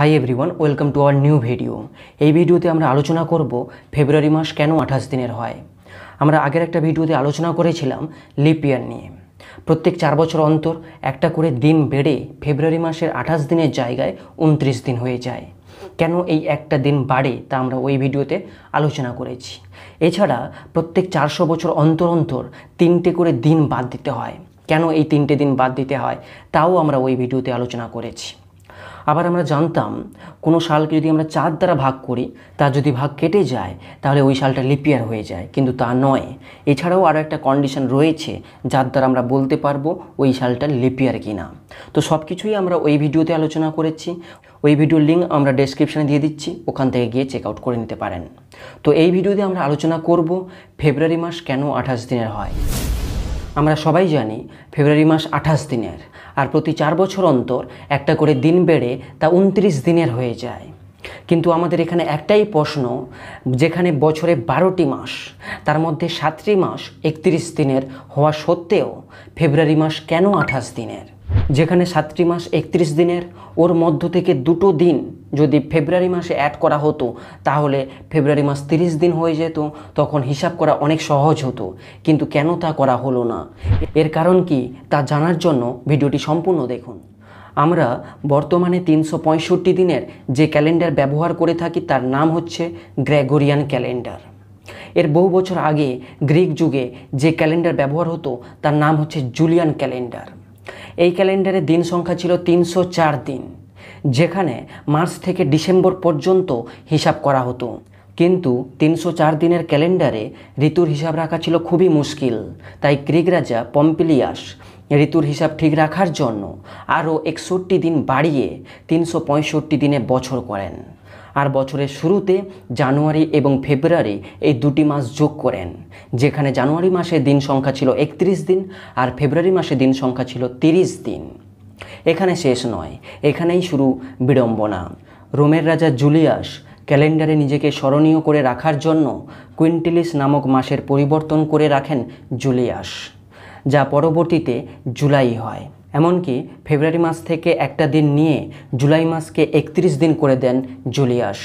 high everyone welcome to our new video এই ভিডিওতে আমরা আলোচনা করব ফেব্রুয়ারি মাস কেন আঠাশ দিনের হয় আমরা আগের একটা ভিডিওতে আলোচনা করেছিলাম লিপ ইয়ার নিয়ে প্রত্যেক চার বছর অন্তর একটা করে দিন বেড়ে ফেব্রুয়ারি মাসের আঠাশ দিনের জায়গায় উনত্রিশ দিন হয়ে যায় কেন এই একটা দিন বাড়ে তা আমরা ওই ভিডিওতে আলোচনা করেছি এছাড়া প্রত্যেক চারশো বছর অন্তর অন্তর তিনটে করে দিন বাদ দিতে হয় কেন এই তিনটে দিন বাদ দিতে হয় তাও আমরা ওই ভিডিওতে আলোচনা করেছি আবার আমরা জানতাম কোনো সালকে যদি আমরা চার দ্বারা ভাগ করি তার যদি ভাগ কেটে যায় তাহলে ওই সালটা লিপিয়ার হয়ে যায় কিন্তু তা নয় এছাড়াও আরও একটা কন্ডিশন রয়েছে যার দ্বারা আমরা বলতে পারবো ওই সালটা লিপিয়ার কি না তো সব কিছুই আমরা ওই ভিডিওতে আলোচনা করেছি ওই ভিডিওর লিঙ্ক আমরা ডেসক্রিপশানে দিয়ে দিচ্ছি ওখান থেকে গিয়ে চেক আউট করে নিতে পারেন তো এই ভিডিওতে আমরা আলোচনা করব ফেব্রুয়ারি মাস কেন আঠাশ দিনের হয় আমরা সবাই জানি ফেব্রুয়ারি মাস আঠাশ দিনের আর প্রতি চার বছর অন্তর একটা করে দিন বেড়ে তা উনত্রিশ দিনের হয়ে যায় কিন্তু আমাদের এখানে একটাই প্রশ্ন যেখানে বছরে বারোটি মাস তার মধ্যে সাতটি মাস একত্রিশ দিনের হওয়া সত্ত্বেও ফেব্রুয়ারি মাস কেন আঠাশ দিনের যেখানে সাতটি মাস একত্রিশ দিনের ওর মধ্য থেকে দুটো দিন যদি ফেব্রুয়ারি মাসে অ্যাড করা হতো তাহলে ফেব্রুয়ারি মাস তিরিশ দিন হয়ে যেত তখন হিসাব করা অনেক সহজ হতো কিন্তু কেন তা করা হলো না এর কারণ কি তা জানার জন্য ভিডিওটি সম্পূর্ণ দেখুন আমরা বর্তমানে তিনশো দিনের যে ক্যালেন্ডার ব্যবহার করে থাকি তার নাম হচ্ছে গ্রেগরিয়ান ক্যালেন্ডার এর বহু বছর আগে গ্রিক যুগে যে ক্যালেন্ডার ব্যবহার হতো তার নাম হচ্ছে জুলিয়ান ক্যালেন্ডার এই ক্যালেন্ডারে দিন সংখ্যা ছিল তিনশো দিন যেখানে মার্চ থেকে ডিসেম্বর পর্যন্ত হিসাব করা হতো কিন্তু তিনশো দিনের ক্যালেন্ডারে ঋতুর হিসাব রাখা ছিল খুবই মুশকিল তাই গ্রিক রাজা পম্পিলিয়াস ঋতুর হিসাব ঠিক রাখার জন্য আরও একষট্টি দিন বাড়িয়ে তিনশো দিনে বছর করেন আর বছরের শুরুতে জানুয়ারি এবং ফেব্রুয়ারি এই দুটি মাস যোগ করেন যেখানে জানুয়ারি মাসে দিন সংখ্যা ছিল একত্রিশ দিন আর ফেব্রুয়ারি মাসে দিন সংখ্যা ছিল তিরিশ দিন এখানে শেষ নয় এখানেই শুরু বিড়ম্বনা রোমের রাজা জুলিয়াস ক্যালেন্ডারে নিজেকে স্মরণীয় করে রাখার জন্য কুইন্টিলিস নামক মাসের পরিবর্তন করে রাখেন জুলিয়াস যা পরবর্তীতে জুলাই হয় এমনকি ফেব্রুয়ারি মাস থেকে একটা দিন নিয়ে জুলাই মাসকে একত্রিশ দিন করে দেন জুলিয়াস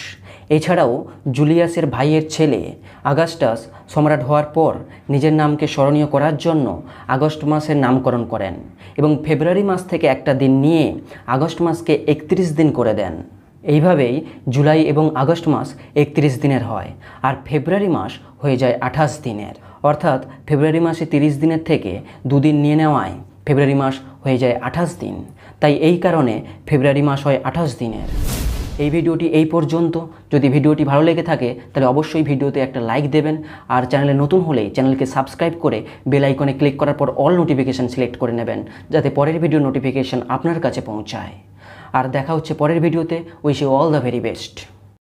এছাড়াও জুলিয়াসের ভাইয়ের ছেলে আগাস্টাস সম্রাট হওয়ার পর নিজের নামকে স্মরণীয় করার জন্য আগস্ট মাসের নামকরণ করেন এবং ফেব্রুয়ারি মাস থেকে একটা দিন নিয়ে আগস্ট মাসকে একত্রিশ দিন করে দেন এইভাবেই জুলাই এবং আগস্ট মাস একত্রিশ দিনের হয় আর ফেব্রুয়ারি মাস হয়ে যায় আঠাশ দিনের অর্থাৎ ফেব্রুয়ারি মাসে তিরিশ দিনের থেকে দুদিন নিয়ে নেওয়ায় ফেব্রুয়ারি মাস হয়ে যায় আঠাশ দিন তাই এই কারণে ফেব্রুয়ারি মাস হয় আঠাশ দিনের এই ভিডিওটি এই পর্যন্ত যদি ভিডিওটি ভালো লেগে থাকে তাহলে অবশ্যই ভিডিওতে একটা লাইক দেবেন আর চ্যানেলে নতুন হলেই চ্যানেলকে সাবস্ক্রাইব করে বেল আইকনে ক্লিক করার পর অল নোটিফিকেশান সিলেক্ট করে নেবেন যাতে পরের ভিডিও নোটিফিকেশান আপনার কাছে পৌঁছায় আর দেখা হচ্ছে পরের ভিডিওতে wish you all the very best